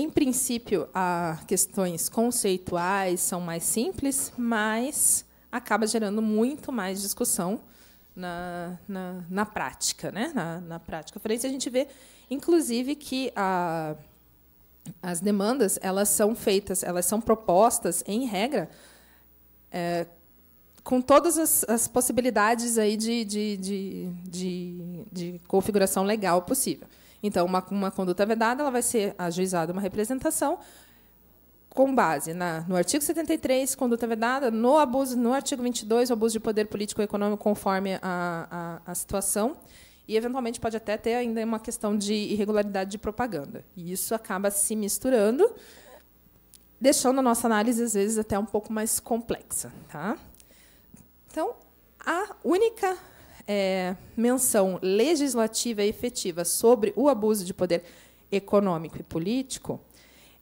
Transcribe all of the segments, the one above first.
Em princípio, as questões conceituais são mais simples, mas acaba gerando muito mais discussão na, na, na prática. Né? Na, na prática forense, a gente vê, inclusive, que a, as demandas elas são feitas, elas são propostas, em regra, é, com todas as, as, possibilidades aí de, de, de, de, de configuração legal possível. Então, uma, uma conduta vedada ela vai ser ajuizada uma representação com base na, no artigo 73, conduta vedada, no abuso, no artigo 22, o abuso de poder político e econômico conforme a, a, a situação, e eventualmente pode até ter ainda uma questão de irregularidade de propaganda. E isso acaba se misturando, deixando a nossa análise às vezes até um pouco mais complexa, tá? Então, a única é, menção legislativa e efetiva sobre o abuso de poder econômico e político,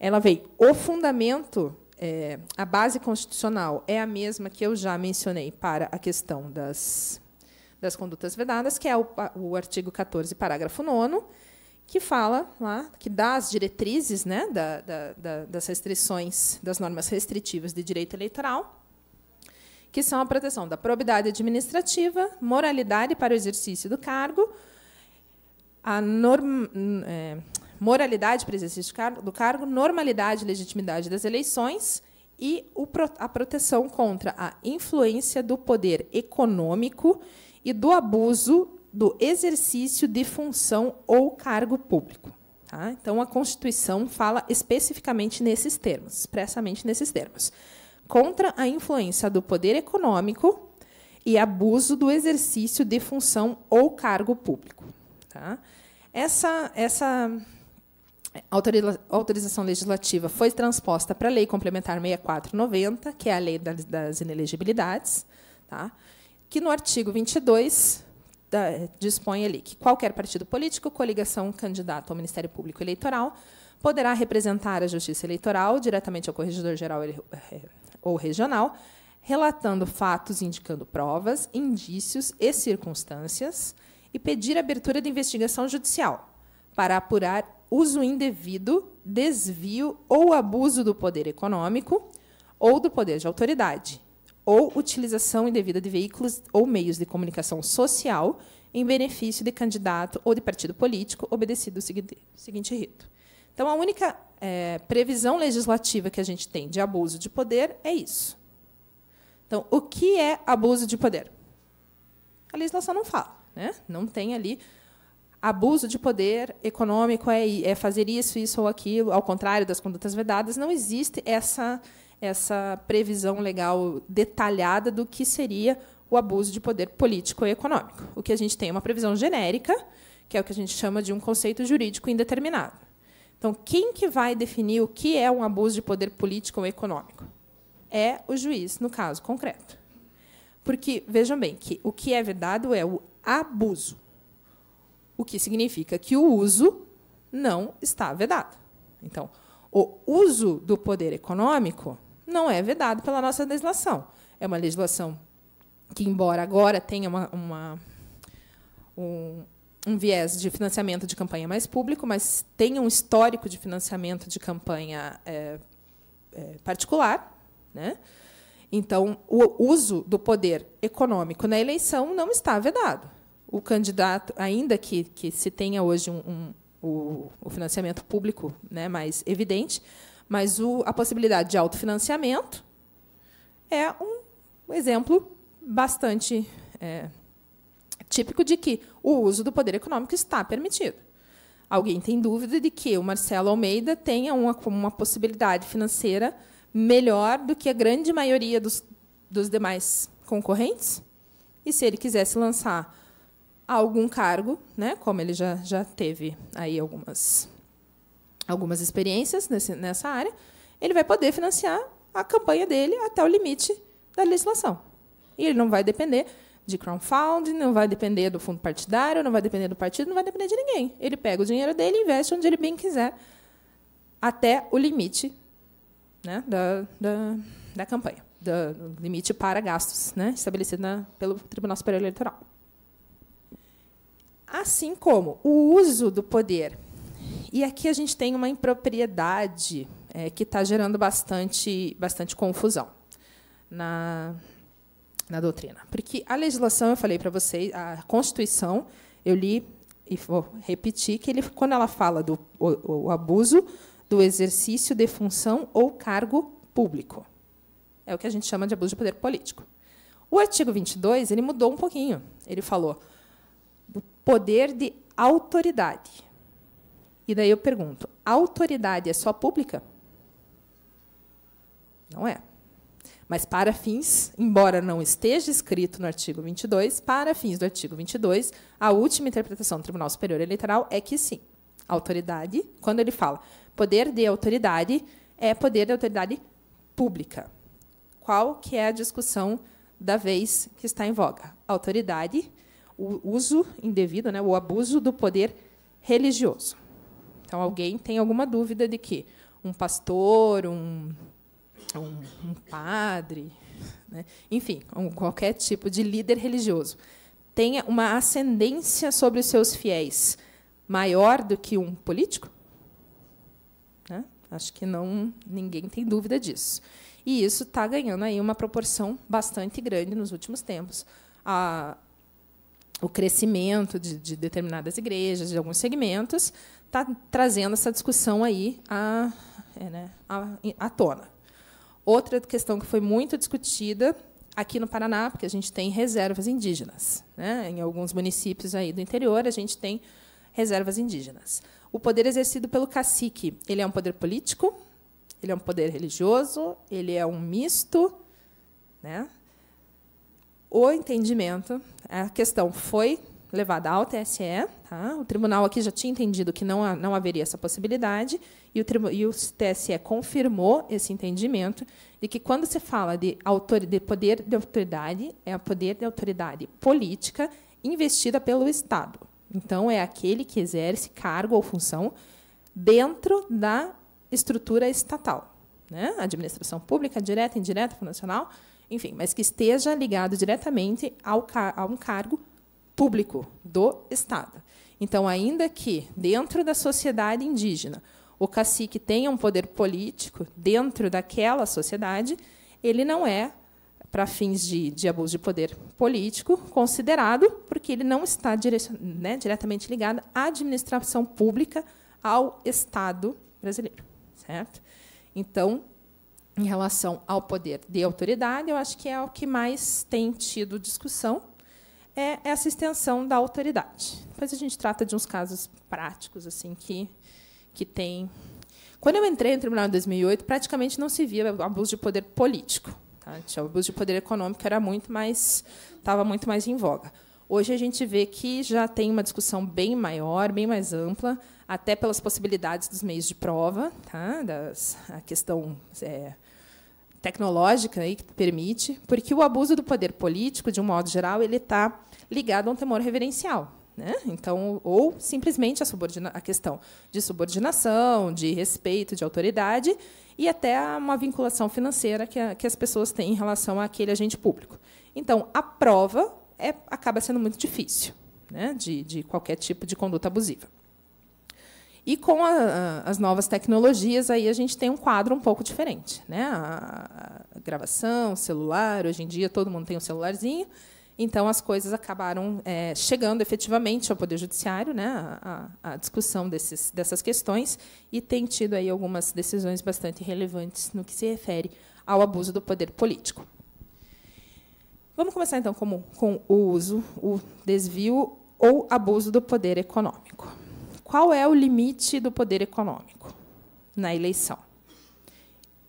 ela veio. O fundamento, é, a base constitucional, é a mesma que eu já mencionei para a questão das, das condutas vedadas, que é o, o artigo 14, parágrafo 9 que fala lá, que dá as diretrizes né, da, da, das restrições, das normas restritivas de direito eleitoral, que são a proteção da probidade administrativa, moralidade para o exercício do cargo, a norm, é, moralidade para o exercício do cargo, normalidade e legitimidade das eleições e o, a proteção contra a influência do poder econômico e do abuso do exercício de função ou cargo público. Tá? Então, a Constituição fala especificamente nesses termos, expressamente nesses termos contra a influência do poder econômico e abuso do exercício de função ou cargo público. Tá? Essa, essa autorização legislativa foi transposta para a Lei Complementar 6490, que é a Lei das, Inelegibilidades, tá? que no artigo 22 da, dispõe ali que qualquer partido político, coligação, candidato ao Ministério Público Eleitoral poderá representar a Justiça Eleitoral diretamente ao Corregedor-Geral ou regional, relatando fatos indicando provas, indícios e circunstâncias, e pedir abertura de investigação judicial para apurar uso indevido, desvio ou abuso do poder econômico ou do poder de autoridade, ou utilização indevida de veículos ou meios de comunicação social em benefício de candidato ou de partido político, obedecido o seguinte rito. Então, a única é, previsão legislativa que a gente tem de abuso de poder é isso. Então, o que é abuso de poder? A legislação não fala, né? não tem ali abuso de poder econômico é, é fazer isso, isso ou aquilo, ao contrário das condutas vedadas, não existe essa, essa previsão legal detalhada do que seria o abuso de poder político e econômico. O que a gente tem é uma previsão genérica, que é o que a gente chama de um conceito jurídico indeterminado. Então, quem que vai definir o que é um abuso de poder político ou econômico? É o juiz, no caso concreto. Porque, vejam bem, que o que é vedado é o abuso, o que significa que o uso não está vedado. Então, o uso do poder econômico não é vedado pela nossa legislação. É uma legislação que, embora agora tenha uma, uma um, um viés de financiamento de campanha mais público, mas tem um histórico de financiamento de campanha é, é, particular. Né? Então, o uso do poder econômico na eleição não está vedado. O candidato, ainda que, que se tenha hoje um, um o, o, financiamento público né, mais evidente, mas o, a possibilidade de autofinanciamento é um, exemplo bastante. É, típico de que o uso do poder econômico está permitido. Alguém tem dúvida de que o Marcelo Almeida tenha uma, uma possibilidade financeira melhor do que a grande maioria dos, dos demais concorrentes? E se ele quisesse lançar algum cargo, né, como ele já, já teve aí algumas, algumas experiências nesse, nessa área, ele vai poder financiar a campanha dele até o limite da legislação. E ele não vai depender de crowdfunding, não vai depender do fundo partidário, não vai depender do partido, não vai depender de ninguém. Ele pega o dinheiro dele e investe onde ele bem quiser, até o limite né, da, da, da campanha, do limite para gastos né, estabelecido na, pelo Tribunal Superior Eleitoral. Assim como o uso do poder. E aqui a gente tem uma impropriedade é, que está gerando bastante, bastante confusão na, na doutrina. Porque a legislação, eu falei para vocês, a Constituição, eu li e vou repetir que ele, quando ela fala do o, o abuso do exercício de função ou cargo público, é o que a gente chama de abuso de poder político. O artigo 22 ele mudou um pouquinho. Ele falou do poder de autoridade. E daí eu pergunto: autoridade é só pública? Não é. Mas para fins, embora não esteja escrito no artigo 22, para fins do artigo 22, a última interpretação do Tribunal Superior Eleitoral é que sim. Autoridade, quando ele fala poder de autoridade, é poder de autoridade pública. Qual que é a discussão da vez que está em voga? Autoridade, o uso indevido, né, o abuso do poder religioso. Então, alguém tem alguma dúvida de que um pastor, um um, um padre, né? enfim, um, qualquer tipo de líder religioso, tenha uma ascendência sobre os seus fiéis maior do que um político? Né? Acho que não, ninguém tem dúvida disso. E isso está ganhando aí uma proporção bastante grande nos últimos tempos. A, o crescimento de, de, determinadas igrejas, de alguns segmentos, está trazendo essa discussão aí à, é, né, à, à tona. Outra questão que foi muito discutida aqui no Paraná, porque a gente tem reservas indígenas. Né? Em alguns municípios aí do interior, a gente tem reservas indígenas. O poder exercido pelo cacique, ele é um poder político, ele é um poder religioso, ele é um misto. Né? O entendimento, a questão foi levada ao TSE. Tá? O tribunal aqui já tinha entendido que não, não haveria essa possibilidade, e o, e o TSE confirmou esse entendimento de que, quando se fala de, autor de poder de autoridade, é o poder de autoridade política investida pelo Estado. Então, é aquele que exerce cargo ou função dentro da estrutura estatal. Né? Administração pública, direta, indireta, fundacional, enfim, mas que esteja ligado diretamente ao a um cargo público do Estado. Então, ainda que dentro da sociedade indígena o cacique tenha um poder político dentro daquela sociedade, ele não é, para fins de, de, abuso de poder político, considerado, porque ele não está né, diretamente ligado à administração pública, ao Estado brasileiro. Certo? Então, em relação ao poder de autoridade, eu acho que é o que mais tem tido discussão é essa extensão da autoridade. Depois a gente trata de uns casos práticos assim que que tem. Quando eu entrei no tribunal em 2008, praticamente não se via abuso de poder político. Tá? O abuso de poder econômico era muito mais estava muito mais em voga. Hoje a gente vê que já tem uma discussão bem maior, bem mais ampla, até pelas possibilidades dos meios de prova, tá? das, a questão é, tecnológica aí que permite, porque o abuso do poder político, de um modo geral, ele está ligado a um temor reverencial. Né? Então, ou simplesmente a, a, questão de subordinação, de respeito, de autoridade e até uma vinculação financeira que, a, que as pessoas têm em relação àquele agente público. Então, a prova é, acaba sendo muito difícil né? de, de qualquer tipo de conduta abusiva. E com a, as novas tecnologias, aí a gente tem um quadro um pouco diferente. Né? A, a gravação, celular, hoje em dia todo mundo tem um celularzinho, então as coisas acabaram é, chegando efetivamente ao Poder Judiciário, né? a, discussão desses, dessas questões, e tem tido aí algumas decisões bastante relevantes no que se refere ao abuso do poder político. Vamos começar então com, com o uso, o desvio ou abuso do poder econômico qual é o limite do poder econômico na eleição.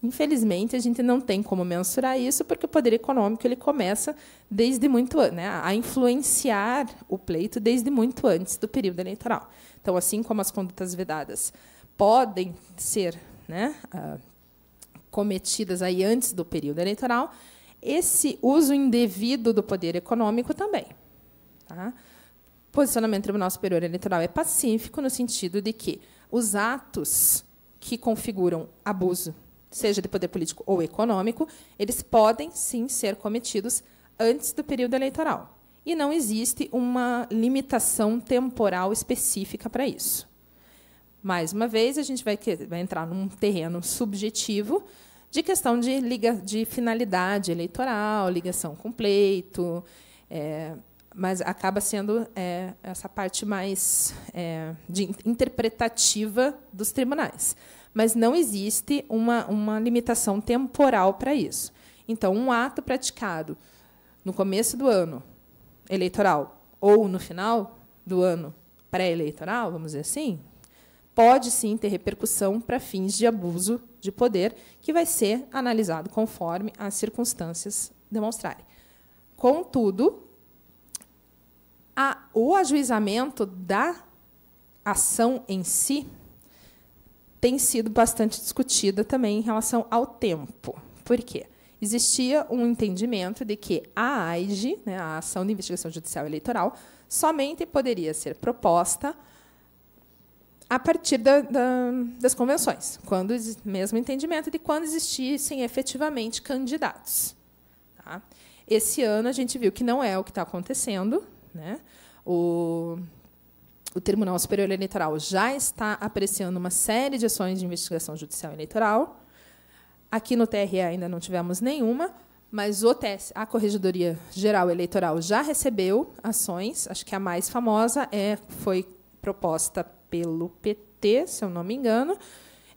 Infelizmente, a gente não tem como mensurar isso, porque o poder econômico ele começa desde muito né, a influenciar o pleito desde muito antes do período eleitoral. Então, assim como as condutas vedadas podem ser né, ah, cometidas aí antes do período eleitoral, esse uso indevido do poder econômico também. Tá? posicionamento do Tribunal Superior Eleitoral é pacífico no sentido de que os atos que configuram abuso, seja de poder político ou econômico, eles podem sim ser cometidos antes do período eleitoral. E não existe uma limitação temporal específica para isso. Mais uma vez, a gente vai, vai entrar num terreno subjetivo de questão de, liga, de finalidade eleitoral, ligação com pleito. É, mas acaba sendo é, essa parte mais é, de interpretativa dos tribunais. Mas não existe uma, uma limitação temporal para isso. Então, um ato praticado no começo do ano eleitoral ou no final do ano pré-eleitoral, vamos dizer assim, pode sim ter repercussão para fins de abuso de poder, que vai ser analisado conforme as circunstâncias demonstrarem. Contudo, a, o ajuizamento da ação em si tem sido bastante discutida também em relação ao tempo. Por quê? Existia um entendimento de que a AIGE, né, a Ação de Investigação Judicial Eleitoral, somente poderia ser proposta a partir da, da, das convenções, quando mesmo entendimento de quando existissem efetivamente candidatos. Tá? Esse ano a gente viu que não é o que está acontecendo, né? O, o Tribunal Superior Eleitoral já está apreciando uma série de ações de investigação judicial eleitoral. Aqui no TRE ainda não tivemos nenhuma, mas o TS, a Corregedoria Geral Eleitoral já recebeu ações. Acho que a mais famosa é, foi proposta pelo PT, se eu não me engano,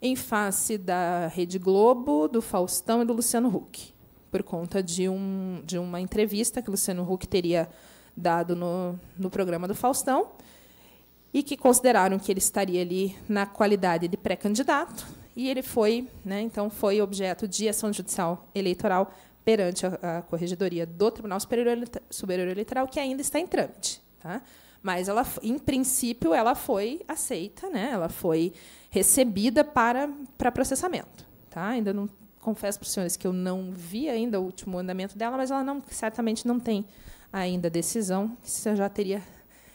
em face da Rede Globo, do Faustão e do Luciano Huck, por conta de, um, de uma entrevista que o Luciano Huck teria dado no, no programa do Faustão, e que consideraram que ele estaria ali na qualidade de pré-candidato, e ele foi, né, então, foi objeto de ação judicial eleitoral perante a, a corregedoria do Tribunal Superior, Superior Eleitoral, que ainda está em trâmite. Tá? Mas ela, em princípio, ela foi aceita, né? Ela foi recebida para, para processamento, tá? Ainda não confesso para os senhores que eu não vi ainda o último andamento dela, mas ela não certamente não tem ainda a decisão, isso já teria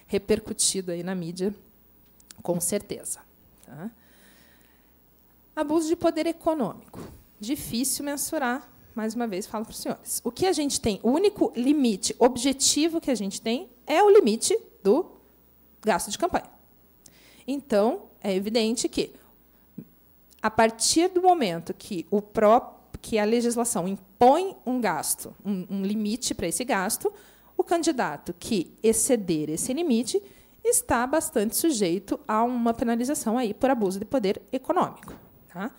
repercutido aí na mídia, com certeza. Tá? Abuso de poder econômico. Difícil mensurar, mais uma vez falo para os senhores. O que a gente tem, o único limite objetivo que a gente tem é o limite do gasto de campanha. Então, é evidente que, a partir do momento que o pró que a legislação impõe um gasto, um, um limite para esse gasto, o candidato que exceder esse limite está bastante sujeito a uma penalização aí por abuso de poder econômico. Tá?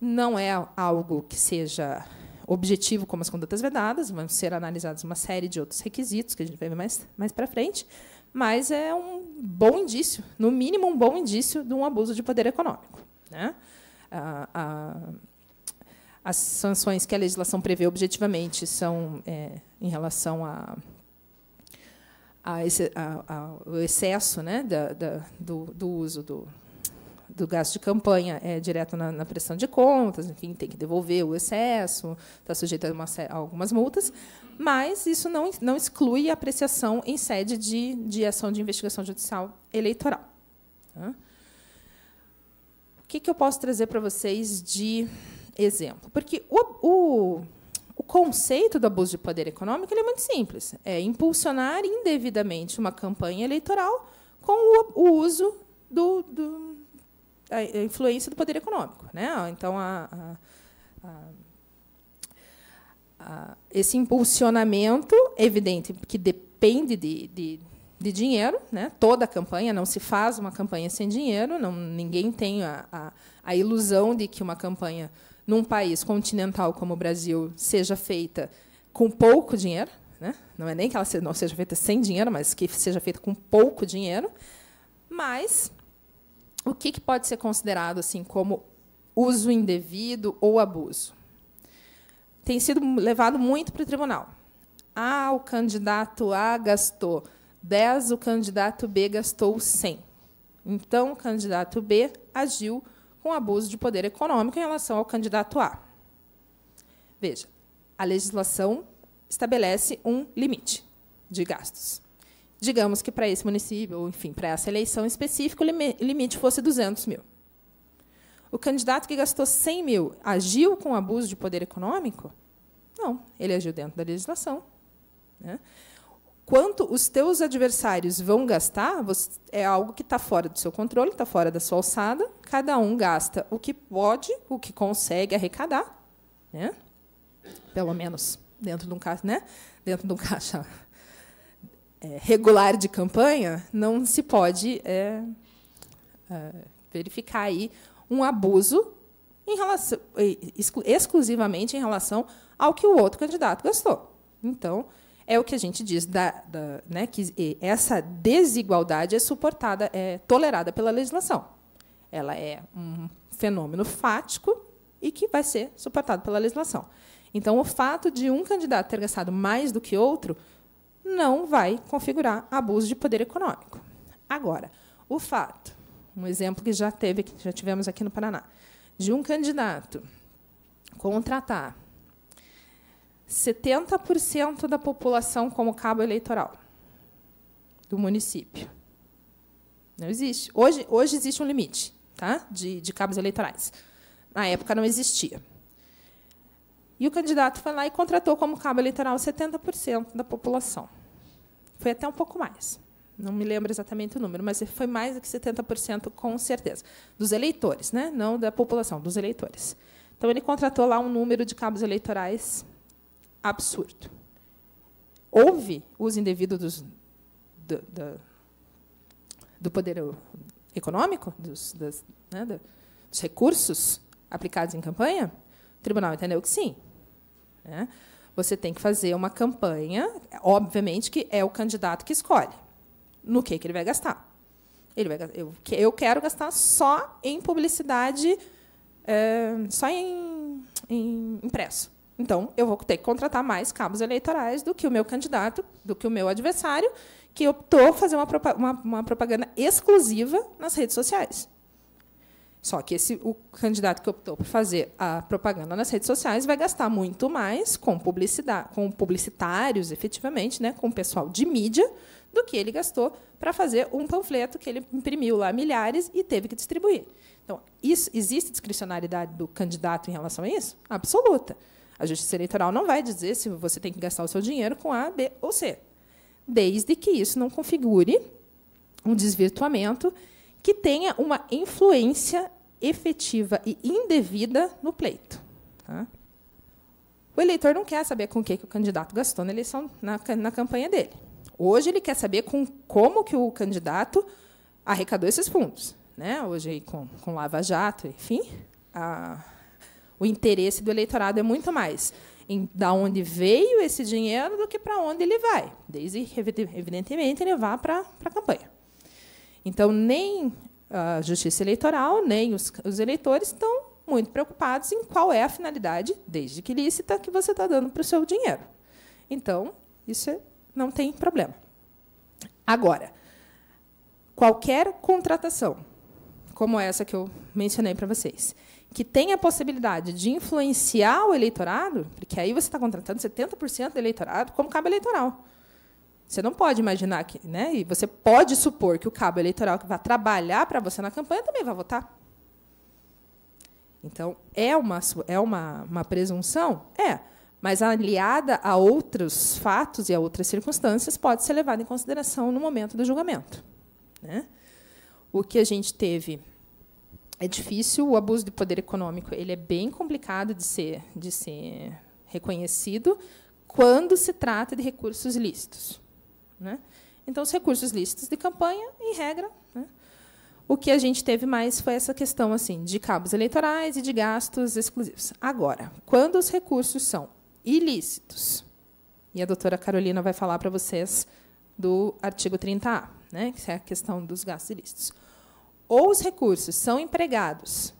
Não é algo que seja objetivo como as condutas vedadas, vão ser analisados uma série de outros requisitos que a gente vai ver mais, mais para frente, mas é um bom indício, no mínimo um bom indício de um abuso de poder econômico. Né? A, a, as sanções que a legislação prevê objetivamente são é, em relação a o excesso né, da, da, do, do, uso do, do, gasto de campanha é direto na, na, pressão de contas, enfim, tem que devolver o excesso, está sujeito a, uma, a, algumas multas, mas isso não, não exclui a apreciação em sede de, de ação de investigação judicial eleitoral. Tá? O que, que eu posso trazer para vocês de exemplo? Porque o, o o conceito do abuso de poder econômico é muito simples: é impulsionar indevidamente uma campanha eleitoral com o, uso do, do, influência do poder econômico, né? Ah, então a, a, a esse impulsionamento evidente que depende de, de, de, dinheiro, né? Toda campanha não se faz uma campanha sem dinheiro, não, ninguém tem a, a, a ilusão de que uma campanha num país continental como o Brasil seja feita com pouco dinheiro, né? não é nem que ela não seja feita sem dinheiro, mas que seja feita com pouco dinheiro, mas o que, que pode ser considerado assim como uso indevido ou abuso? Tem sido levado muito para o tribunal. Ah, o candidato A gastou 10, o candidato B gastou 100. Então, o candidato B agiu com abuso de poder econômico em relação ao candidato A. Veja, a legislação estabelece um limite de gastos. Digamos que para esse município, ou enfim, para essa eleição específica, o limite fosse 200 mil. O candidato que gastou 100 mil agiu com abuso de poder econômico? Não, ele agiu dentro da legislação. Né? quanto os teus adversários vão gastar é algo que está fora do seu controle, está fora da sua alçada. Cada um gasta o que pode, o que consegue arrecadar, né? Pelo menos dentro de um caixa, né? Dentro de um caixa é, regular de campanha, não se pode é, é, verificar aí um abuso em relação, exclusivamente em relação ao que o outro candidato gastou. Então, é o que a gente diz da, da, né, que essa desigualdade é suportada, é tolerada pela legislação. Ela é um fenômeno fático e que vai ser suportado pela legislação. Então, o fato de um candidato ter gastado mais do que outro não vai configurar abuso de poder econômico. Agora, o fato, um exemplo que já teve, que já tivemos aqui no Paraná, de um candidato contratar 70% da população como cabo eleitoral do município. Não existe. Hoje, hoje existe um limite tá? de, de cabos eleitorais. Na época não existia. E o candidato foi lá e contratou como cabo eleitoral 70% da população. Foi até um pouco mais. Não me lembro exatamente o número, mas foi mais do que 70%, com certeza. Dos eleitores, né? não da população, dos eleitores. Então, ele contratou lá um número de cabos eleitorais absurdo. Houve uso indevido dos, do, do, do poder econômico, dos, das, né, dos, recursos aplicados em campanha? O tribunal entendeu que sim. Né? Você tem que fazer uma campanha, obviamente que é o candidato que escolhe no que, que ele vai gastar. Ele vai, eu, eu quero gastar só em publicidade, é, só em, em impresso. Então, eu vou ter que contratar mais cabos eleitorais do que o meu candidato, do que o meu adversário, que optou fazer uma, uma, uma propaganda exclusiva nas redes sociais. Só que esse, o candidato que optou por fazer a propaganda nas redes sociais vai gastar muito mais com publicidade, com publicitários, efetivamente, né, com o pessoal de mídia, do que ele gastou para fazer um panfleto que ele imprimiu lá milhares e teve que distribuir. Então, isso, existe discricionalidade do candidato em relação a isso? Absoluta. A Justiça Eleitoral não vai dizer se você tem que gastar o seu dinheiro com A, B ou C, desde que isso não configure um desvirtuamento que tenha uma influência efetiva e indevida no pleito. Tá? O eleitor não quer saber com o que, que o candidato gastou na eleição, na, na campanha dele. Hoje ele quer saber com como que o candidato arrecadou esses fundos. Né? Hoje, com, com Lava Jato, enfim, a, o interesse do eleitorado é muito mais em da onde veio esse dinheiro do que para onde ele vai, desde evidentemente, ele vá para, para a campanha. Então, nem a Justiça Eleitoral, nem os, os eleitores estão muito preocupados em qual é a finalidade, desde que lícita, que você está dando para o seu dinheiro. Então, isso é, não tem problema. Agora, qualquer contratação, como essa que eu mencionei para vocês, que tem a possibilidade de influenciar o eleitorado, porque aí você está contratando 70% do eleitorado como cabo eleitoral. Você não pode imaginar que, né? E você pode supor que o cabo eleitoral que vai trabalhar para você na campanha também vai votar. Então, é uma, é uma, uma presunção? É. Mas aliada a outros fatos e a outras circunstâncias, pode ser levada em consideração no momento do julgamento. Né? O que a gente teve é difícil o abuso de poder econômico. Ele é bem complicado de ser, de ser reconhecido quando se trata de recursos lícitos. Né? Então, os recursos lícitos de campanha, em regra, né? o que a gente teve mais foi essa questão assim de cabos eleitorais e de gastos exclusivos. Agora, quando os recursos são ilícitos, e a doutora Carolina vai falar para vocês do artigo 30A, né, que é a questão dos gastos ilícitos ou os recursos são empregados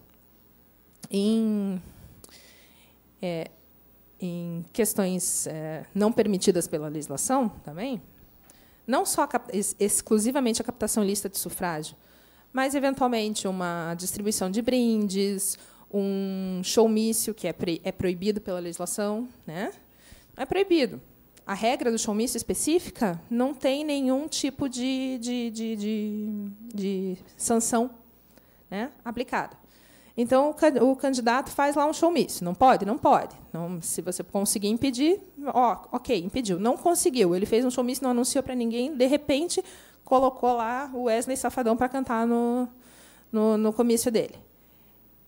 em, é, em questões é, não permitidas pela legislação também, não só a, exclusivamente a captação lista de sufrágio, mas, eventualmente, uma distribuição de brindes, um showmício, que é, é proibido pela legislação. Né? É proibido, a regra do showmício específica não tem nenhum tipo de, de, de, de, de sanção né, aplicada. Então, o, o candidato faz lá um showmício. Não pode? Não pode. Não, se você conseguir impedir, ó, ok, impediu. Não conseguiu. Ele fez um showmício, não anunciou para ninguém. De repente, colocou lá o Wesley Safadão para cantar no, no, no comício dele.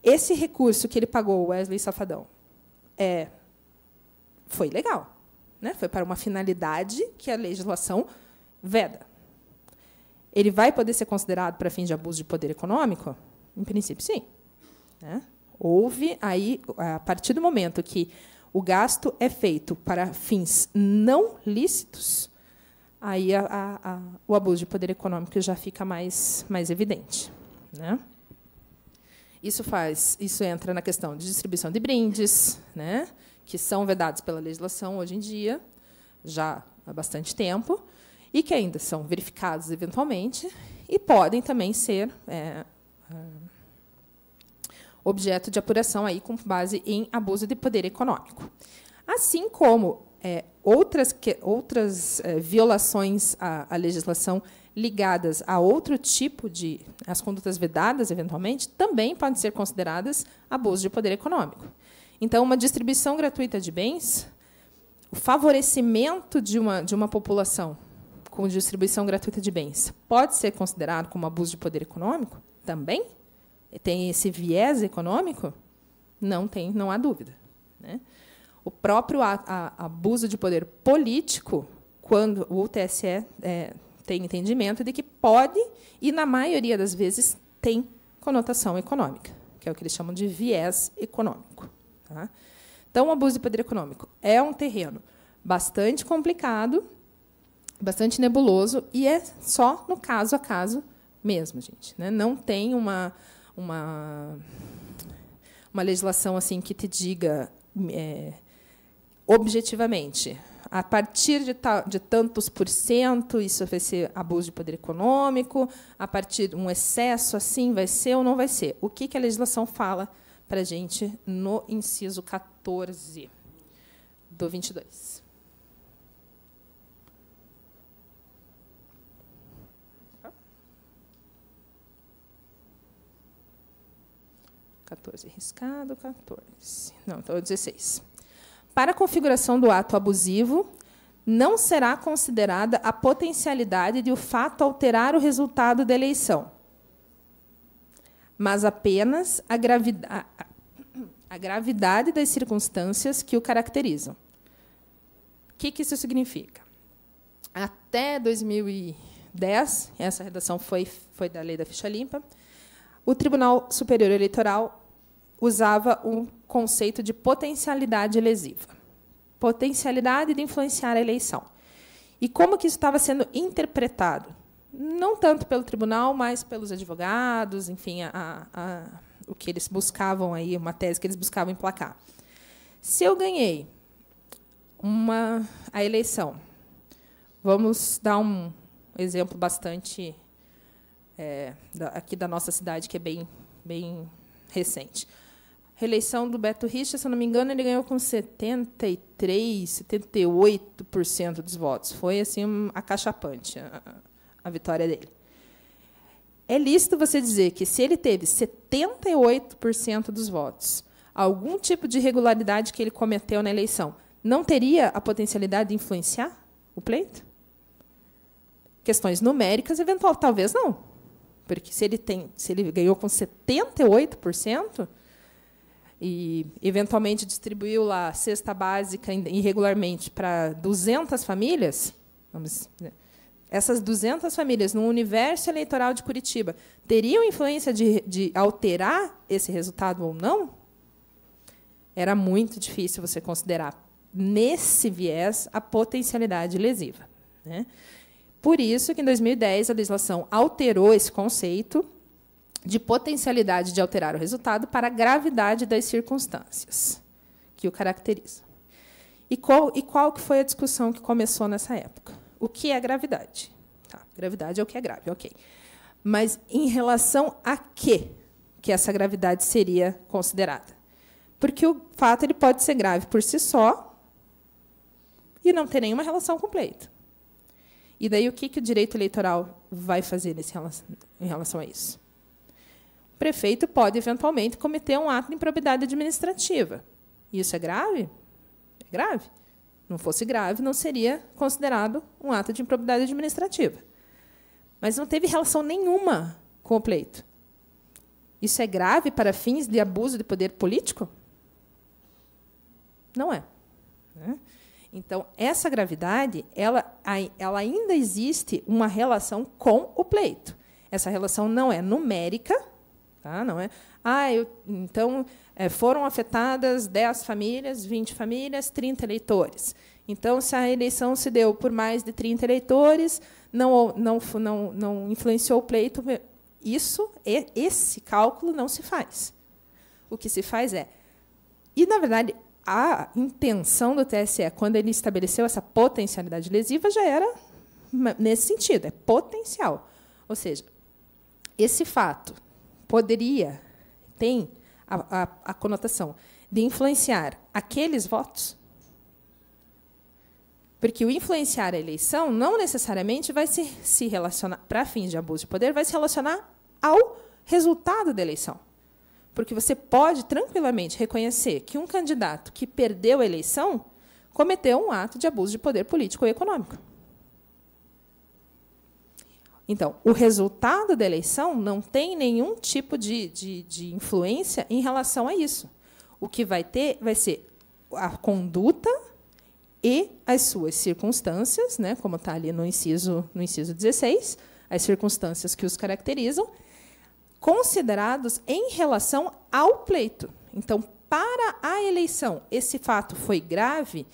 Esse recurso que ele pagou, o Wesley Safadão, é, foi legal né? foi para uma finalidade que a legislação veda. Ele vai poder ser considerado para fins de abuso de poder econômico? Em princípio, sim. Né? Houve aí, a partir do momento que o gasto é feito para fins não lícitos, aí a, a, a, o abuso de poder econômico já fica mais, mais evidente. Né? Isso faz, isso entra na questão de distribuição de brindes, né? que são vedados pela legislação hoje em dia, já há bastante tempo, e que ainda são verificados eventualmente, e podem também ser é, ah, objeto de apuração aí com base em abuso de poder econômico. Assim como é, outras, que, outras é, violações à, à, legislação ligadas a outro tipo de. as condutas vedadas, eventualmente, também podem ser consideradas abuso de poder econômico. Então, uma distribuição gratuita de bens, o favorecimento de uma, de uma população com distribuição gratuita de bens, pode ser considerado como abuso de poder econômico? Também? Tem esse viés econômico? Não tem, não há dúvida. Né? O próprio a, a, abuso de poder político, quando o TSE é, tem entendimento de que pode, e na maioria das vezes tem conotação econômica, que é o que eles chamam de viés econômico. Tá? Então, o abuso de poder econômico é um terreno bastante complicado, bastante nebuloso, e é só no caso a caso mesmo, gente. Né? Não tem uma, uma, uma legislação assim que te diga é, objetivamente. A partir de, ta, de tantos por cento, isso vai ser abuso de poder econômico, a partir de um excesso assim vai ser ou não vai ser. O que, que a legislação fala? para a gente no inciso 14 do 22. Quatorze riscado, 14. Não, então 16. É para a configuração do ato abusivo, não será considerada a potencialidade de o fato alterar o resultado da eleição mas apenas a, a gravidade das circunstâncias que o caracterizam. O que, que isso significa? Até 2010, essa redação foi, foi da lei da ficha limpa, o Tribunal Superior Eleitoral usava um conceito de potencialidade lesiva, potencialidade de influenciar a eleição. E como que isso estava sendo interpretado? não tanto pelo tribunal, mas pelos advogados, enfim, a, a, o que eles buscavam aí, uma tese que eles buscavam emplacar. Se eu ganhei uma, a eleição, vamos dar um exemplo bastante é, aqui da nossa cidade, que é bem, bem recente. Reeleição do Beto Richa, se eu não me engano, ele ganhou com 73, 78% dos votos. Foi assim um acachapante a vitória dele. É lícito você dizer que se ele teve 78% dos votos, algum tipo de irregularidade que ele cometeu na eleição, não teria a potencialidade de influenciar o pleito? Questões numéricas, eventual, talvez não. Porque se ele tem, se ele ganhou com 78% e eventualmente distribuiu lá a cesta básica irregularmente para 200 famílias, vamos, essas 200 famílias no universo eleitoral de Curitiba teriam influência de, de alterar esse resultado ou não? Era muito difícil você considerar nesse viés a potencialidade lesiva. Né? Por isso que, em 2010, a legislação alterou esse conceito de potencialidade de alterar o resultado para a gravidade das circunstâncias que o caracterizam. E qual, e qual que foi a discussão que começou nessa época? o que é gravidade. Tá, gravidade é o que é grave, ok. Mas em relação a que que essa gravidade seria considerada? Porque o fato ele pode ser grave por si só e não ter nenhuma relação com o pleito. E daí o que, que o direito eleitoral vai fazer nesse em relação a isso? O prefeito pode eventualmente cometer um ato de improbidade administrativa. Isso é grave? É grave não fosse grave, não seria considerado um ato de improbidade administrativa. Mas não teve relação nenhuma com o pleito. Isso é grave para fins de abuso de poder político? Não é. Né? Então, essa gravidade, ela, ela ainda existe uma relação com o pleito. Essa relação não é numérica, Tá? Não é, ah, eu, então é, foram afetadas 10 famílias, 20 famílias, 30 eleitores. Então, se a eleição se deu por mais de 30 eleitores, não, não, não, não influenciou o pleito, isso, esse cálculo não se faz. O que se faz é. E, na verdade, a intenção do TSE, quando ele estabeleceu essa potencialidade lesiva, já era nesse sentido, é potencial. Ou seja, esse fato poderia, tem a, a, a conotação, de influenciar aqueles votos? Porque o influenciar a eleição não necessariamente vai se, se relacionar, para fins de abuso de poder, vai se relacionar ao resultado da eleição. Porque você pode tranquilamente reconhecer que um candidato que perdeu a eleição cometeu um ato de abuso de poder político e econômico. Então, o resultado da eleição não tem nenhum tipo de, de, de influência em relação a isso. O que vai ter vai ser a conduta e as suas circunstâncias, né, como está ali no inciso, no inciso 16, as circunstâncias que os caracterizam, considerados em relação ao pleito. Então, para a eleição, esse fato foi grave,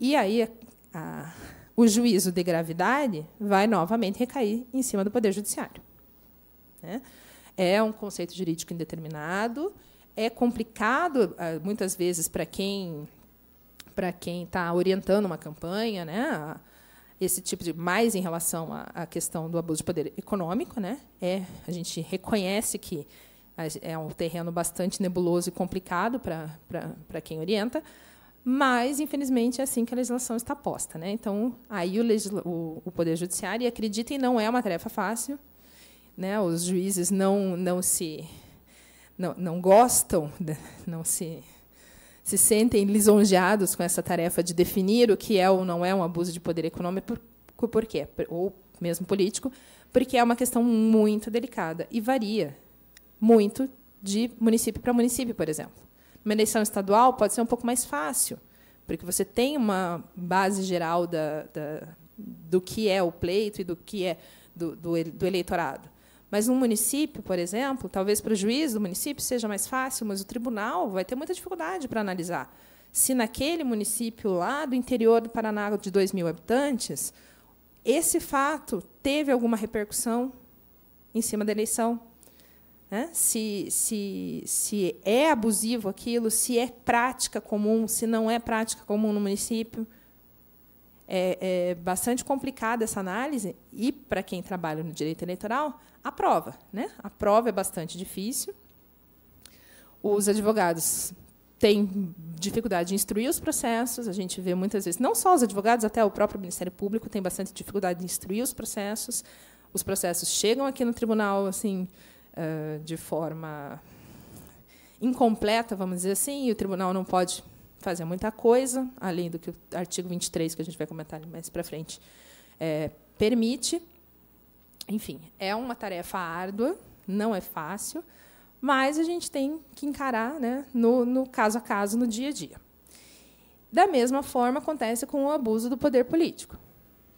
e aí a, a o juízo de gravidade vai novamente recair em cima do Poder Judiciário. Né? É um conceito jurídico indeterminado, é complicado ah, muitas vezes para quem para quem está orientando uma campanha, né? Esse tipo de mais em relação à questão do abuso de poder econômico, né? É a gente reconhece que é um terreno bastante nebuloso e complicado para quem orienta, mas, infelizmente, é assim que a legislação está posta. Né? Então, aí o, o, o Poder Judiciário, acreditem, não é uma tarefa fácil. Né? Os juízes não, não se. Não, não gostam, não se se sentem lisonjeados com essa tarefa de definir o que é ou não é um abuso de poder econômico, por, por quê? Ou mesmo político, porque é uma questão muito delicada e varia muito de município para município, por exemplo. Uma eleição estadual pode ser um pouco mais fácil, porque você tem uma base geral da, da do que é o pleito e do que é do, do, do eleitorado. Mas um município, por exemplo, talvez para o juiz do município seja mais fácil, mas o tribunal vai ter muita dificuldade para analisar se naquele município lá do interior do Paraná de 2 mil habitantes, esse fato teve alguma repercussão em cima da eleição. Né? Se, se, se é abusivo aquilo, se é prática comum, se não é prática comum no município. É, é bastante complicada essa análise, e para quem trabalha no direito eleitoral, a prova. Né? A prova é bastante difícil. Os advogados têm dificuldade de instruir os processos, a gente vê muitas vezes, não só os advogados, até o próprio Ministério Público tem bastante dificuldade de instruir os processos. Os processos chegam aqui no tribunal assim de forma incompleta, vamos dizer assim, e o tribunal não pode fazer muita coisa, além do que o artigo 23, que a gente vai comentar mais para frente, é, permite. Enfim, é uma tarefa árdua, não é fácil, mas a gente tem que encarar né, no, no caso a caso, no dia a dia. Da mesma forma, acontece com o abuso do poder político.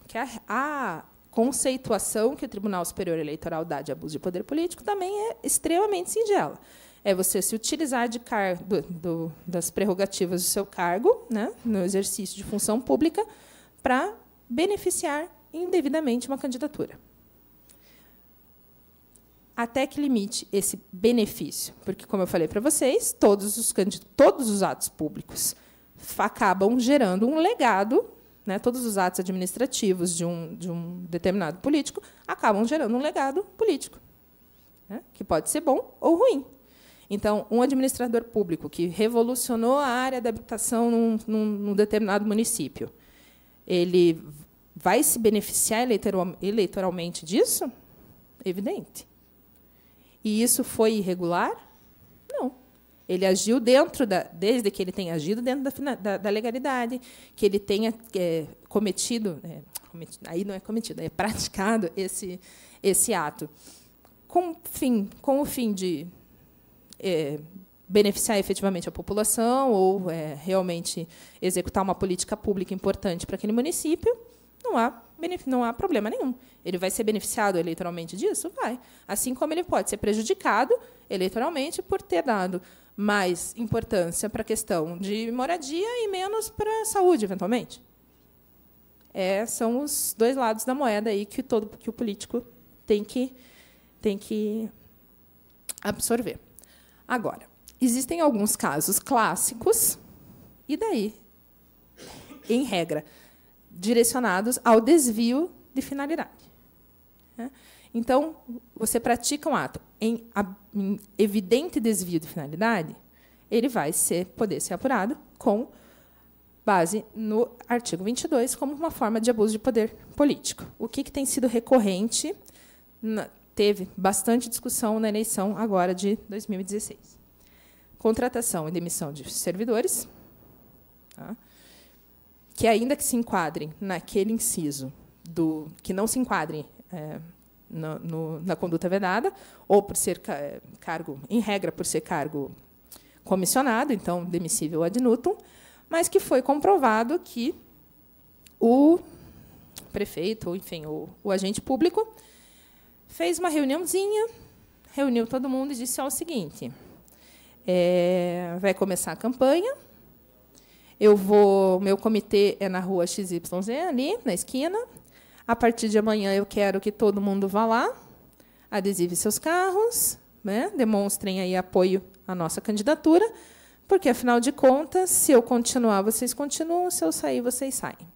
Que é a, a conceituação que o Tribunal Superior Eleitoral dá de abuso de poder político também é extremamente singela. É você se utilizar de car do, do, das prerrogativas do seu cargo, né, no exercício de função pública, para beneficiar indevidamente uma candidatura. Até que limite esse benefício? Porque, como eu falei para vocês, todos os, todos os atos públicos acabam gerando um legado né, todos os atos administrativos de um, de um determinado político acabam gerando um legado político, né, que pode ser bom ou ruim. Então, um administrador público que revolucionou a área da habitação num, num, num determinado município, ele vai se beneficiar eleitoral, eleitoralmente disso? Evidente. E isso foi irregular? Ele agiu dentro da, desde que ele tenha agido dentro da, da, da legalidade, que ele tenha é, cometido, é, né, cometido, aí não é cometido, é praticado esse esse ato, com fim, com o fim de é, beneficiar efetivamente a população ou é, realmente executar uma política pública importante para aquele município, não há não há problema nenhum. Ele vai ser beneficiado eleitoralmente disso? Vai. Assim como ele pode ser prejudicado eleitoralmente por ter dado mais importância para a questão de moradia e menos para a saúde, eventualmente. É, são os dois lados da moeda aí que todo que o político tem que tem que absorver. Agora, existem alguns casos clássicos e daí, em regra, direcionados ao desvio de finalidade. Né? Então, você pratica um ato em, evidente desvio de finalidade, ele vai ser, poder ser apurado com base no artigo 22 como uma forma de abuso de poder político. O que, que tem sido recorrente, na, teve bastante discussão na eleição agora de 2016. Contratação e demissão de servidores, tá? que ainda que se enquadrem naquele inciso do que não se enquadrem é, no, no, na conduta vedada, ou por ser ca cargo, em regra, por ser cargo comissionado, então demissível ad nutum, mas que foi comprovado que o prefeito, ou enfim, o, o agente público, fez uma reuniãozinha, reuniu todo mundo e disse o seguinte: é, vai começar a campanha. Eu vou, meu comitê é na rua XYZ ali, na esquina. A partir de amanhã eu quero que todo mundo vá lá, adesive seus carros, né? demonstrem aí apoio à nossa candidatura, porque afinal de contas, se eu continuar, vocês continuam, se eu sair, vocês saem.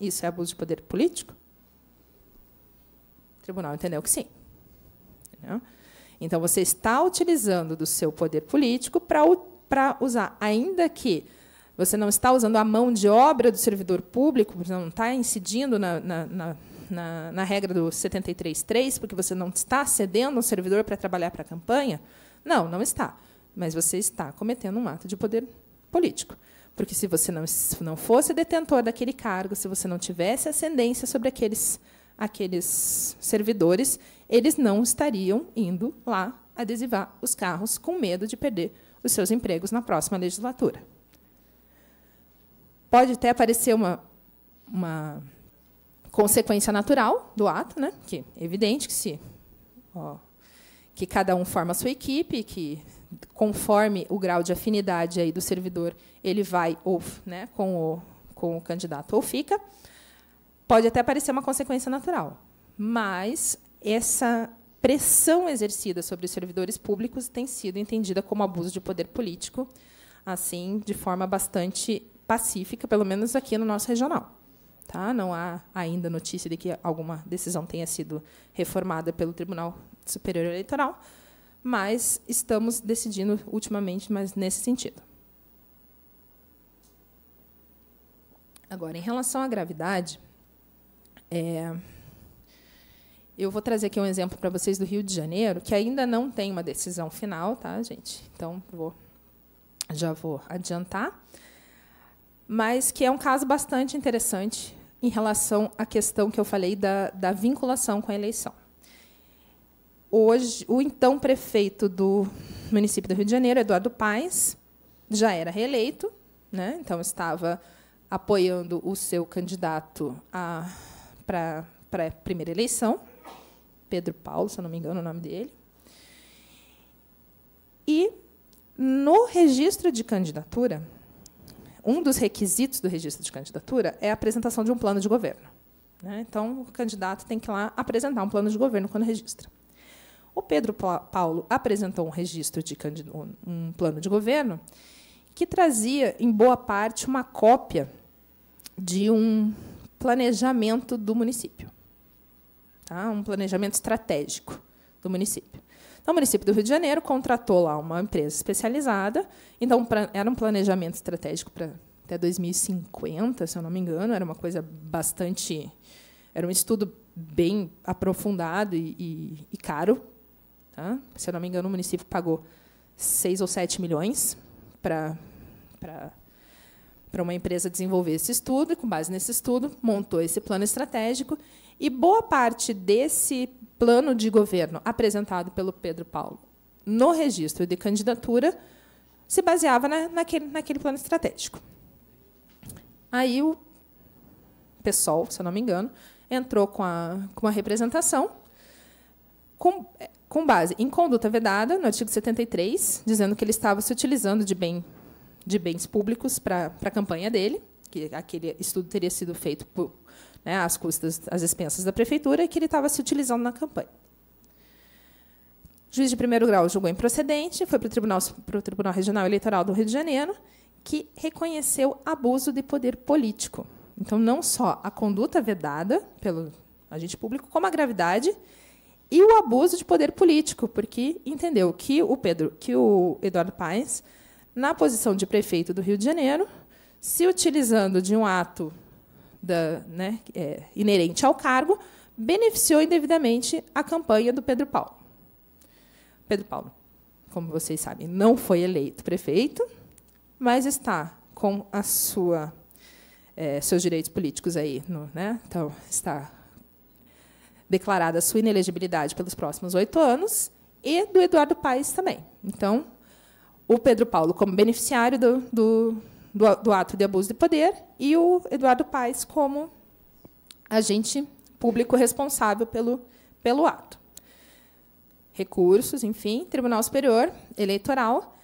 Isso é abuso de poder político? O tribunal entendeu que sim. Entendeu? Então, você está utilizando do seu poder político para usar, ainda que você não está usando a mão de obra do servidor público, não está incidindo na, na, na na, na, regra do 73.3, porque você não está cedendo um servidor para trabalhar para a campanha? Não, não está. Mas você está cometendo um ato de poder político. Porque se você não, se não fosse detentor daquele cargo, se você não tivesse ascendência sobre aqueles, aqueles servidores, eles não estariam indo lá adesivar os carros com medo de perder os seus empregos na próxima legislatura. Pode até aparecer uma, uma consequência natural do ato, né? que é evidente que se ó, que cada um forma a sua equipe, que conforme o grau de afinidade aí do servidor, ele vai ou né, com, o, com o candidato ou fica. Pode até parecer uma consequência natural, mas essa pressão exercida sobre os servidores públicos tem sido entendida como abuso de poder político, assim, de forma bastante pacífica, pelo menos aqui no nosso regional. Tá? Não há ainda notícia de que alguma decisão tenha sido reformada pelo Tribunal Superior Eleitoral, mas estamos decidindo ultimamente, mas nesse sentido. Agora, em relação à gravidade, é, eu vou trazer aqui um exemplo para vocês do Rio de Janeiro, que ainda não tem uma decisão final, tá, gente? Então, vou, já vou adiantar mas que é um caso bastante interessante em relação à questão que eu falei da, da vinculação com a eleição. Hoje, o então prefeito do município do Rio de Janeiro, Eduardo Paes, já era reeleito, né? então estava apoiando o seu candidato para, a primeira eleição, Pedro Paulo, se não me engano o nome dele. E no registro de candidatura, um dos requisitos do registro de candidatura é a apresentação de um plano de governo. Né? Então, o candidato tem que ir lá apresentar um plano de governo quando registra. O Pedro Paulo apresentou um registro de um plano de governo que trazia, em boa parte, uma cópia de um planejamento do município, tá? um planejamento estratégico do município. Então, o município do Rio de Janeiro contratou lá uma empresa especializada. Então, era um planejamento estratégico para até 2050, se eu não me engano. Era uma coisa bastante. Era um estudo bem aprofundado e, e, e caro. Tá? Se eu não me engano, o município pagou 6 ou 7 milhões para para uma empresa desenvolver esse estudo, e com base nesse estudo, montou esse plano estratégico. E boa parte desse plano de governo apresentado pelo Pedro Paulo no registro de candidatura se baseava na, naquele, naquele plano estratégico. Aí o pessoal, se eu não me engano, entrou com, a, com representação com, com base em conduta vedada, no artigo 73, dizendo que ele estava se utilizando de, bem, de bens públicos para a campanha dele, que aquele estudo teria sido feito por, né, custas, as expensas da prefeitura, que ele estava se utilizando na campanha. O juiz de primeiro grau julgou improcedente, foi para o Tribunal, para o Tribunal Regional Eleitoral do Rio de Janeiro, que reconheceu abuso de poder político. Então, não só a conduta vedada pelo agente público, como a gravidade e o abuso de poder político, porque entendeu que o Pedro, que o Eduardo Paes, na posição de prefeito do Rio de Janeiro, se utilizando de um ato da, né, é, inerente ao cargo, beneficiou indevidamente a campanha do Pedro Paulo. Pedro Paulo, como vocês sabem, não foi eleito prefeito, mas está com a sua é, seus direitos políticos aí, no, né? Então está declarada a sua inelegibilidade pelos próximos oito anos e do Eduardo Paes também. Então, o Pedro Paulo como beneficiário do, do do, do ato de abuso de poder, e o Eduardo Paes como agente público responsável pelo, pelo ato. Recursos, enfim, Tribunal Superior Eleitoral,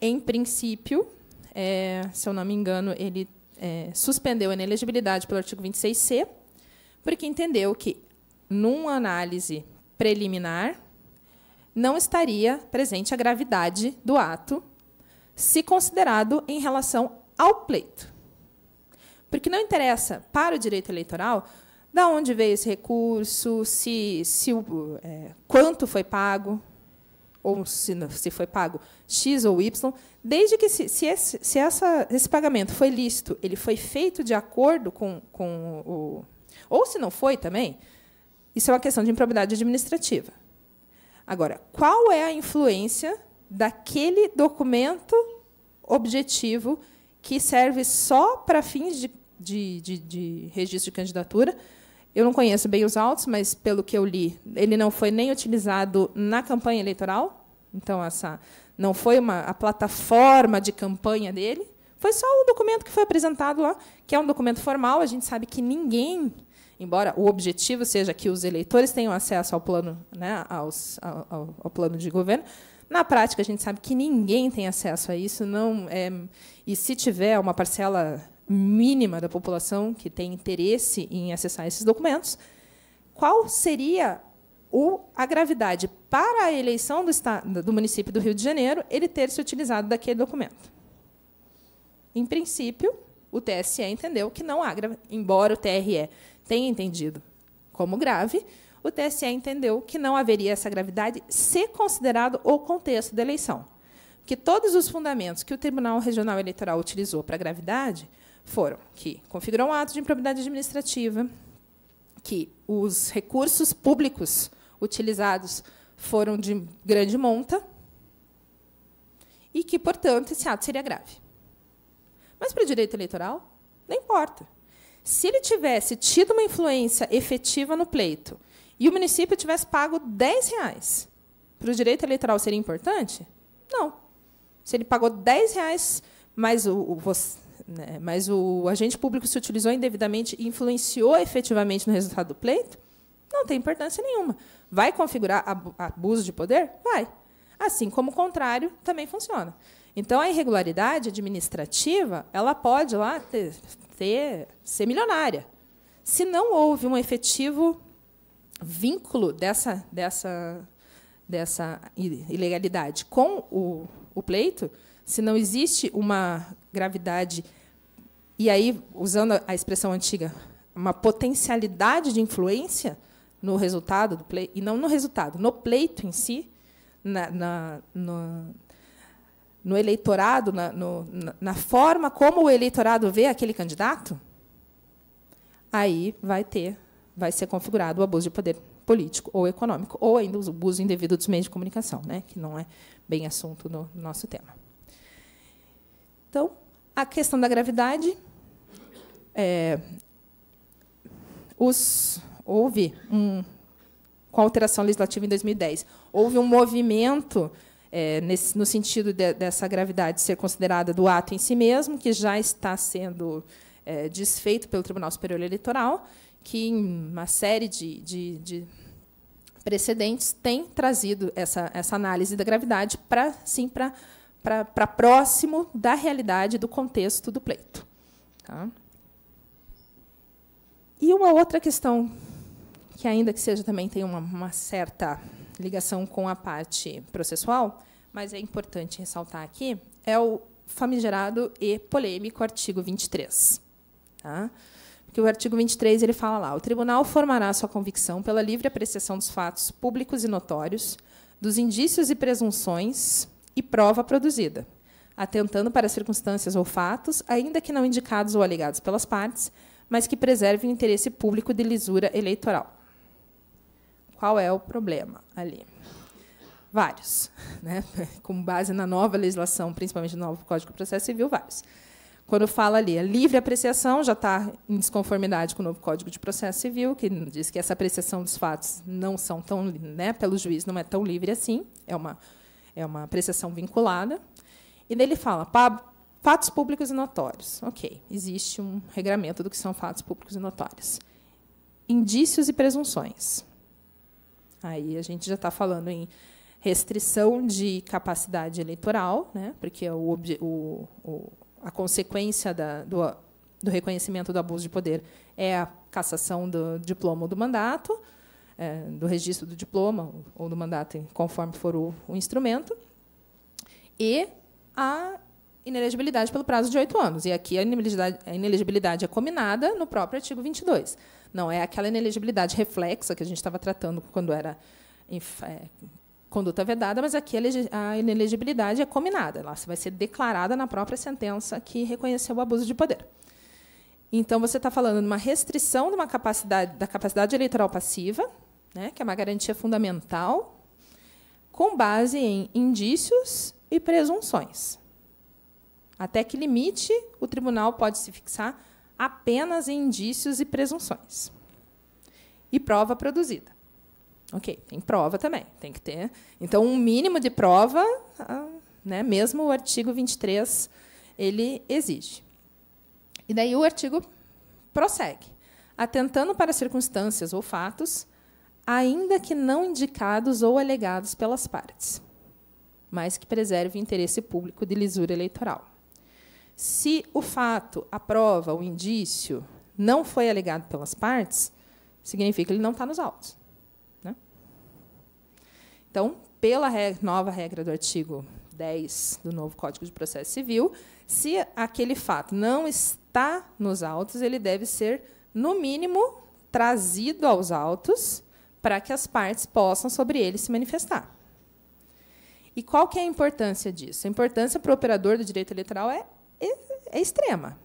em princípio, é, se eu não me engano, ele é, suspendeu a inelegibilidade pelo artigo 26C, porque entendeu que, numa análise preliminar, não estaria presente a gravidade do ato, se considerado em relação ao pleito. Porque não interessa para o direito eleitoral da onde veio esse recurso, se, se é, quanto foi pago, ou se, se foi pago X ou Y, desde que se, se, esse, se essa, esse pagamento foi lícito, ele foi feito de acordo com, com o. Ou se não foi também, isso é uma questão de improbidade administrativa. Agora, qual é a influência daquele documento objetivo que serve só para fins de, de, de, de registro de candidatura. Eu não conheço bem os autos, mas pelo que eu li, ele não foi nem utilizado na campanha eleitoral. Então, essa não foi uma, a plataforma de campanha dele. Foi só o documento que foi apresentado lá, que é um documento formal. A gente sabe que ninguém, embora o objetivo seja que os eleitores tenham acesso ao plano, né, aos, ao, ao plano de governo, na prática, a gente sabe que ninguém tem acesso a isso, não é, e se tiver uma parcela mínima da população que tem interesse em acessar esses documentos, qual seria o, a gravidade para a eleição do, estado, do município do Rio de Janeiro ele ter se utilizado daquele documento? Em princípio, o TSE entendeu que não há, embora o TRE tenha entendido como grave, o TSE entendeu que não haveria essa gravidade se considerado o contexto da eleição. Que todos os fundamentos que o Tribunal Regional Eleitoral utilizou para a gravidade foram que configurou um ato de improbidade administrativa, que os recursos públicos utilizados foram de grande monta e que, portanto, esse ato seria grave. Mas para o direito eleitoral, não importa. Se ele tivesse tido uma influência efetiva no pleito, e o município tivesse pago 10 reais para o direito eleitoral, seria importante? Não. Se ele pagou 10 reais, mas o, o você, né, mas o agente público se utilizou indevidamente e influenciou efetivamente no resultado do pleito, não tem importância nenhuma. Vai configurar abuso de poder? Vai. Assim como o contrário também funciona. Então, a irregularidade administrativa, ela pode lá ter, ter ser milionária. Se não houve um efetivo vínculo dessa, dessa, dessa ilegalidade com o, o pleito, se não existe uma gravidade, e aí, usando a expressão antiga, uma potencialidade de influência no resultado do pleito, e não no resultado, no pleito em si, na, na, no, no, eleitorado, na, no, na forma como o eleitorado vê aquele candidato, aí vai ter vai ser configurado o abuso de poder político ou econômico, ou ainda o abuso indevido dos meios de comunicação, né, que não é bem assunto do nosso tema. Então, a questão da gravidade. É, os, houve, um, com a alteração legislativa em 2010, houve um movimento é, nesse, no sentido de, dessa gravidade ser considerada do ato em si mesmo, que já está sendo é, desfeito pelo Tribunal Superior Eleitoral, que em uma série de, de, de precedentes tem trazido essa, essa análise da gravidade para sim para para próximo da realidade do contexto do pleito. Tá? E uma outra questão que ainda que seja também tem uma, uma certa ligação com a parte processual, mas é importante ressaltar aqui é o famigerado e polêmico artigo 23. Tá? que o artigo 23 ele fala lá: o tribunal formará sua convicção pela livre apreciação dos fatos públicos e notórios, dos indícios e presunções e prova produzida, atentando para circunstâncias ou fatos, ainda que não indicados ou alegados pelas partes, mas que preservem o interesse público de lisura eleitoral. Qual é o problema ali? Vários, né? com base na nova legislação, principalmente no novo Código de Processo Civil, vários quando fala ali, a livre apreciação já está em desconformidade com o novo Código de Processo Civil, que diz que essa apreciação dos fatos não são tão, né, pelo juiz não é tão livre assim, é uma é uma apreciação vinculada. E nele fala fatos públicos e notórios. OK, existe um regramento do que são fatos públicos e notórios. Indícios e presunções. Aí a gente já está falando em restrição de capacidade eleitoral, né? Porque o, o, o a consequência da, do, do, reconhecimento do abuso de poder é a cassação do diploma ou do mandato, é, do registro do diploma ou do mandato, conforme for o, o instrumento, e a inelegibilidade pelo prazo de oito anos. E aqui a inelegibilidade, a inelegibilidade é combinada no próprio artigo 22. Não é aquela inelegibilidade reflexa que a gente estava tratando quando era é, conduta vedada, mas aqui a, inelegibilidade é combinada, ela vai ser declarada na própria sentença que reconheceu o abuso de poder. Então, você está falando de uma restrição de uma capacidade, da capacidade eleitoral passiva, né, que é uma garantia fundamental, com base em indícios e presunções. Até que limite, o tribunal pode se fixar apenas em indícios e presunções. E prova produzida. Ok, tem prova também, tem que ter. Então, um mínimo de prova, ah, né, mesmo o artigo 23, ele exige. E daí o artigo prossegue. Atentando para circunstâncias ou fatos, ainda que não indicados ou alegados pelas partes, mas que preserve o interesse público de lisura eleitoral. Se o fato, a prova, o indício não foi alegado pelas partes, significa que ele não está nos autos. Então, pela nova regra do artigo 10 do novo Código de Processo Civil, se aquele fato não está nos autos, ele deve ser, no mínimo, trazido aos autos para que as partes possam sobre ele se manifestar. E qual que é a importância disso? A importância para o operador do direito eleitoral é, é, é extrema.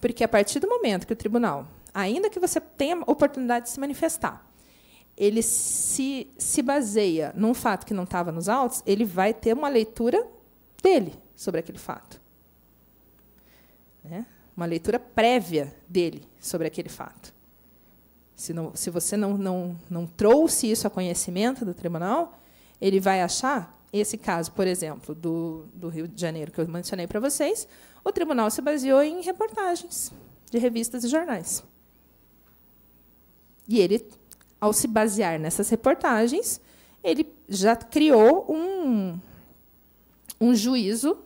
Porque a partir do momento que o tribunal, ainda que você tenha a oportunidade de se manifestar, ele se, se baseia num fato que não estava nos autos, ele vai ter uma leitura dele sobre aquele fato. Né? Uma leitura prévia dele sobre aquele fato. Se, não, se você não, não, não trouxe isso a conhecimento do tribunal, ele vai achar esse caso, por exemplo, do, do Rio de Janeiro, que eu mencionei para vocês, o tribunal se baseou em reportagens de revistas e jornais. E ele ao se basear nessas reportagens, ele já criou um, um juízo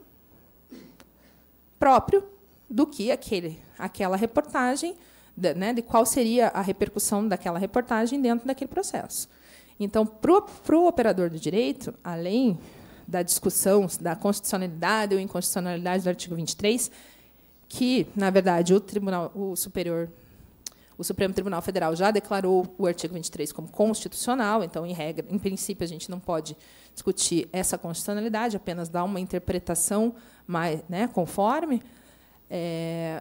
próprio do que aquele, aquela reportagem, de, né, de qual seria a repercussão daquela reportagem dentro daquele processo. Então, para o operador do direito, além da discussão da constitucionalidade ou inconstitucionalidade do artigo 23, que, na verdade, o Tribunal o Superior o Supremo Tribunal Federal já declarou o artigo 23 como constitucional, então, em regra, em princípio, a gente não pode discutir essa constitucionalidade, apenas dar uma interpretação mais né, conforme. É,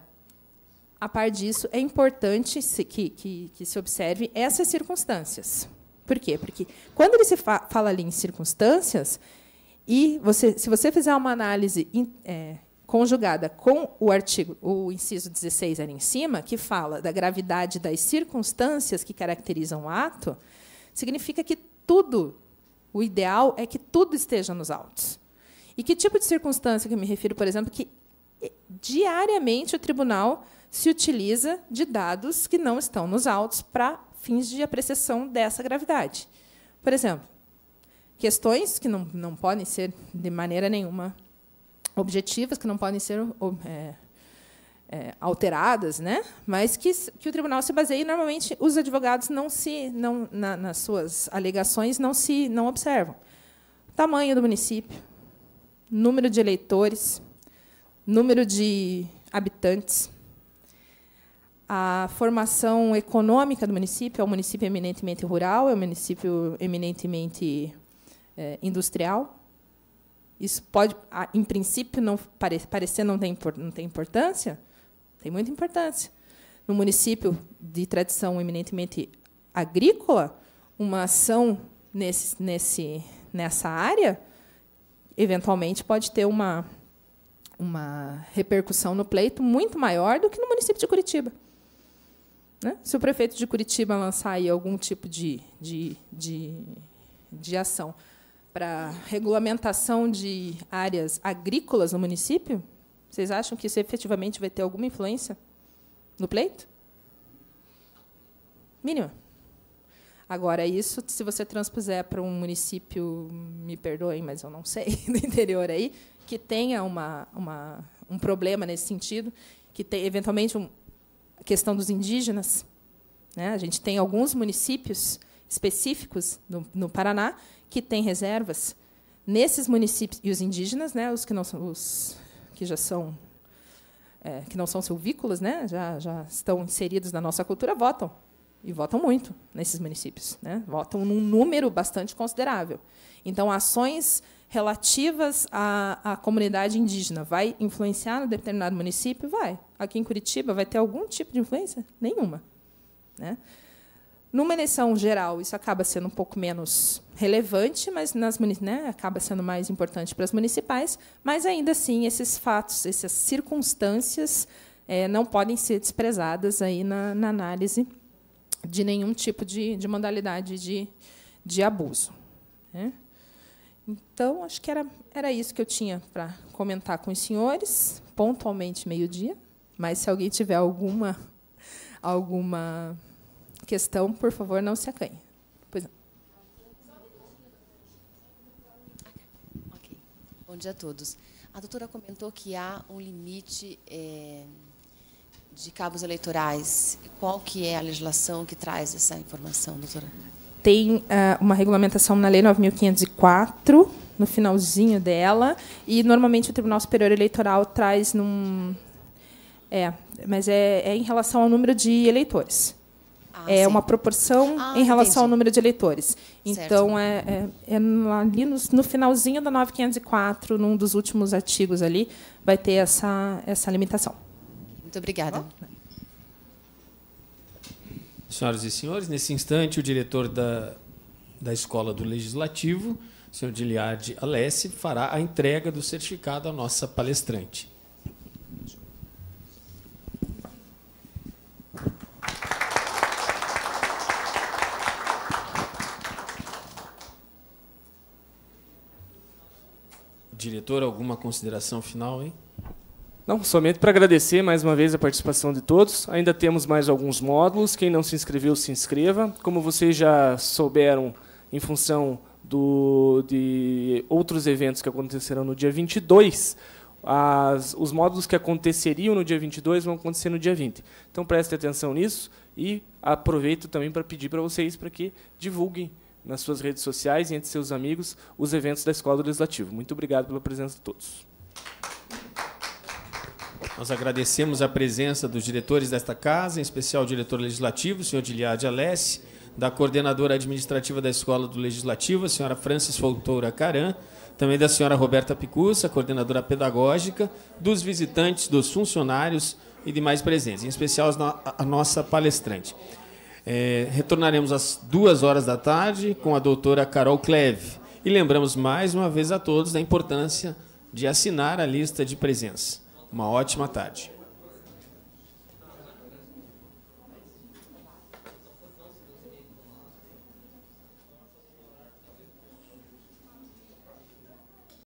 a par disso, é importante que, que, que se observe essas circunstâncias. Por quê? Porque quando ele se fa fala ali em circunstâncias, e você, se você fizer uma análise in, é, conjugada com o artigo, o inciso 16 ali em cima, que fala da gravidade das circunstâncias que caracterizam o ato, significa que tudo, o ideal é que tudo esteja nos autos. E que tipo de circunstância que eu me refiro, por exemplo, que eh, diariamente o tribunal se utiliza de dados que não estão nos autos para fins de apreciação dessa gravidade. Por exemplo, questões que não, não podem ser de maneira nenhuma objetivas que não podem ser é, é, alteradas, né? mas que, que o tribunal se baseia e normalmente os advogados não se não na, nas suas alegações não se não observam tamanho do município, número de eleitores, número de habitantes, a formação econômica do município é um município eminentemente rural, é um município eminentemente é, industrial isso pode, em princípio, não pare, parecer não tem, não tem importância, tem muita importância. No município de tradição eminentemente agrícola, uma ação nesse, nesse, nessa área eventualmente pode ter uma, uma repercussão no pleito muito maior do que no município de Curitiba. Né? Se o prefeito de Curitiba lançar aí algum tipo de, de, de, de ação para regulamentação de áreas agrícolas no município? Vocês acham que isso efetivamente vai ter alguma influência no pleito? Mínima. Agora, isso, se você transpuser para um município, me perdoem, mas eu não sei, do interior aí, que tenha uma, uma, um problema nesse sentido, que tem, eventualmente, um, a questão dos indígenas. Né? A gente tem alguns municípios específicos no, no Paraná que tem reservas, nesses municípios e os indígenas, né, os que não são os que já são é, que não são silvícolas, né, já já estão inseridos na nossa cultura, votam e votam muito nesses municípios, né, votam num número bastante considerável. Então ações relativas à, à comunidade indígena vai influenciar no determinado município, vai. Aqui em Curitiba vai ter algum tipo de influência? Nenhuma, né? Numa eleição geral, isso acaba sendo um pouco menos relevante, mas nas né, acaba sendo mais importante para as municipais. Mas ainda assim, esses fatos, essas circunstâncias é, não podem ser desprezadas aí na, na análise de nenhum tipo de, de modalidade de, de abuso. Né? Então, acho que era, era isso que eu tinha para comentar com os senhores, pontualmente meio-dia. Mas se alguém tiver alguma alguma questão, por favor, não se acanhe. Pois não. Okay. Bom dia a todos. A doutora comentou que há um limite é, de cabos eleitorais. Qual que é a legislação que traz essa informação, doutora? Tem uh, uma regulamentação na Lei 9.504, no finalzinho dela, e normalmente o Tribunal Superior Eleitoral traz num... É, mas é, é em relação ao número de eleitores. Ah, é sim. uma proporção ah, em relação entendi. ao número de eleitores. Então, é, é, é ali no, no, finalzinho da 9504, num dos últimos artigos ali, vai ter essa, essa limitação. Muito obrigada. Tá Senhoras e senhores, nesse instante, o diretor da, da Escola do Legislativo, o senhor Diliard Alessi, fará a entrega do certificado à nossa palestrante. Diretor, alguma consideração final, hein? Não, somente para agradecer mais uma vez a participação de todos. Ainda temos mais alguns módulos. Quem não se inscreveu, se inscreva. Como vocês já souberam, em função do, de outros eventos que acontecerão no dia 22, as, os módulos que aconteceriam no dia 22 vão acontecer no dia 20. Então preste atenção nisso e aproveito também para pedir para vocês para que divulguem nas suas redes sociais e entre seus amigos os eventos da Escola do Legislativo. Muito obrigado pela presença de todos. Nós agradecemos a presença dos diretores desta casa, em especial o diretor legislativo, o senhor Diliade Alessi, da coordenadora administrativa da Escola do Legislativo, a senhora Francis Foutoura Caran, também da senhora Roberta Picussa, coordenadora pedagógica, dos visitantes, dos funcionários e demais presentes, em especial a nossa palestrante. É, retornaremos às duas horas da tarde com a doutora Carol Cleve. E lembramos mais uma vez a todos da importância de assinar a lista de presença. Uma ótima tarde.